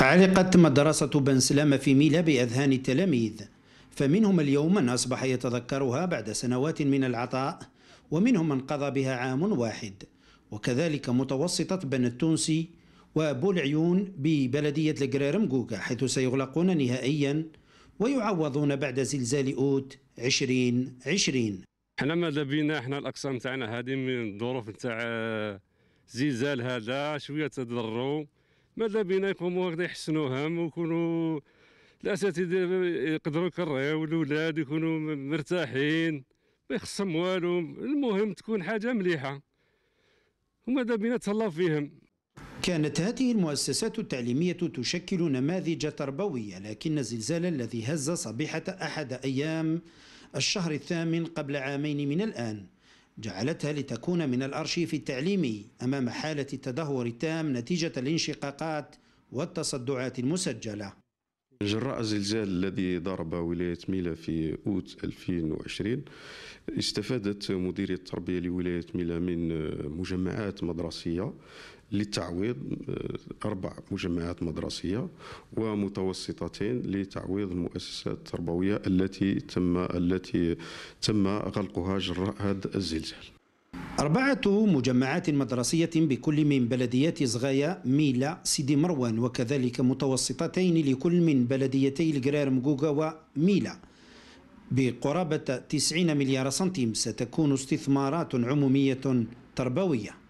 علقت مدرسة بن سلامة في ميلا بأذهان التلاميذ فمنهم اليوم من أصبح يتذكرها بعد سنوات من العطاء ومنهم من قضى بها عام واحد وكذلك متوسطة بن التونسي وأبو العيون ببلدية القرار مقوقة حيث سيغلقون نهائيا ويعوضون بعد زلزال أوت 2020 احنا ماذا بينا احنا الأقسام تاعنا هذه من الظروف تاع زلزال هذا شوية تضروا ماذا بينا يقوموا هكذا يحسنوها ويكونوا الاساتذه يقدروا يكريو الاولاد يكونوا مرتاحين ما يخصهم والو المهم تكون حاجه مليحه وماذا بينا تهلاو فيهم كانت هذه المؤسسات التعليمية تشكل نماذج تربوية لكن الزلزال الذي هز صبيحة أحد أيام الشهر الثامن قبل عامين من الآن جعلتها لتكون من الأرشيف التعليمي أمام حالة التدهور التام نتيجة الانشقاقات والتصدعات المسجلة جراء الزلزال الذي ضرب ولاية ميلا في أوت 2020 استفادت مديرية التربية لولاية ميلا من مجمعات مدرسية للتعويض أربع مجمعات مدرسية ومتوسطتين لتعويض المؤسسات التربوية التي تم التي تم غلقها جراء هذا الزلزال أربعة مجمعات مدرسية بكل من بلديات صغايا ميلا، سيدي مروان وكذلك متوسطتين لكل من بلديتي الجرار مقوقا وميلا بقرابة 90 مليار سنتيم ستكون استثمارات عمومية تربوية